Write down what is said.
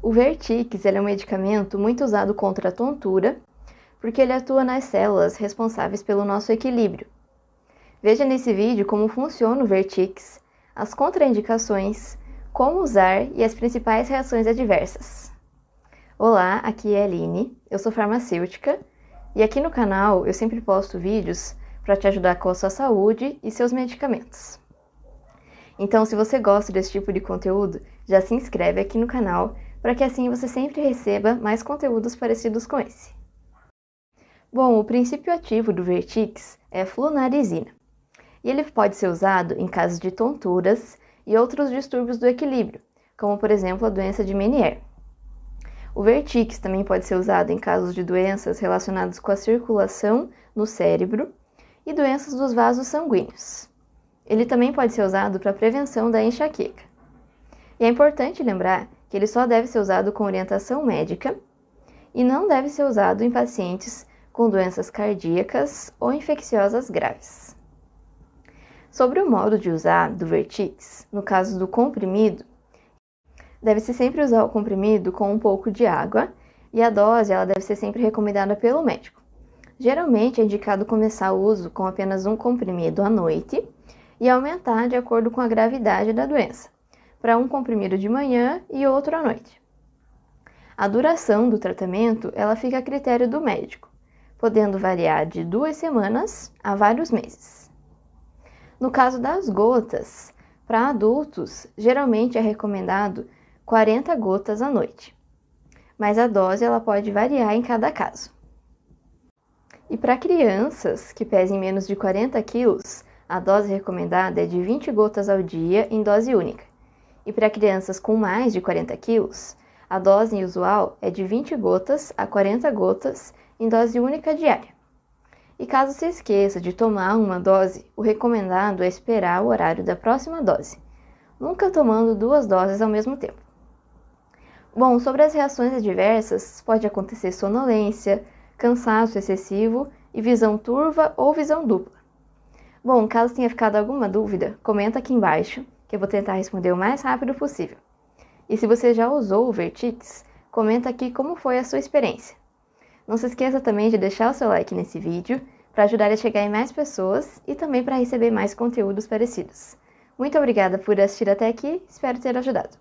O Vertix é um medicamento muito usado contra a tontura, porque ele atua nas células responsáveis pelo nosso equilíbrio. Veja nesse vídeo como funciona o Vertix, as contraindicações, como usar e as principais reações adversas. Olá, aqui é a Aline, eu sou farmacêutica e aqui no canal eu sempre posto vídeos para te ajudar com a sua saúde e seus medicamentos. Então, se você gosta desse tipo de conteúdo, já se inscreve aqui no canal para que assim você sempre receba mais conteúdos parecidos com esse. Bom, o princípio ativo do Vertix é flunarizina, e ele pode ser usado em casos de tonturas e outros distúrbios do equilíbrio, como por exemplo a doença de Meniere. O Vertix também pode ser usado em casos de doenças relacionadas com a circulação no cérebro e doenças dos vasos sanguíneos. Ele também pode ser usado para prevenção da enxaqueca. E é importante lembrar que ele só deve ser usado com orientação médica e não deve ser usado em pacientes com doenças cardíacas ou infecciosas graves. Sobre o modo de usar do Vertix, no caso do comprimido, deve-se sempre usar o comprimido com um pouco de água e a dose ela deve ser sempre recomendada pelo médico. Geralmente é indicado começar o uso com apenas um comprimido à noite e aumentar de acordo com a gravidade da doença para um comprimido de manhã e outro à noite. A duração do tratamento ela fica a critério do médico, podendo variar de duas semanas a vários meses. No caso das gotas, para adultos, geralmente é recomendado 40 gotas à noite, mas a dose ela pode variar em cada caso. E para crianças que pesem menos de 40 quilos, a dose recomendada é de 20 gotas ao dia em dose única. E para crianças com mais de 40 quilos, a dose usual é de 20 gotas a 40 gotas em dose única diária. E caso se esqueça de tomar uma dose, o recomendado é esperar o horário da próxima dose, nunca tomando duas doses ao mesmo tempo. Bom, sobre as reações adversas, pode acontecer sonolência, cansaço excessivo e visão turva ou visão dupla. Bom, caso tenha ficado alguma dúvida, comenta aqui embaixo que eu vou tentar responder o mais rápido possível. E se você já usou o Vertix, comenta aqui como foi a sua experiência. Não se esqueça também de deixar o seu like nesse vídeo para ajudar a chegar em mais pessoas e também para receber mais conteúdos parecidos. Muito obrigada por assistir até aqui, espero ter ajudado.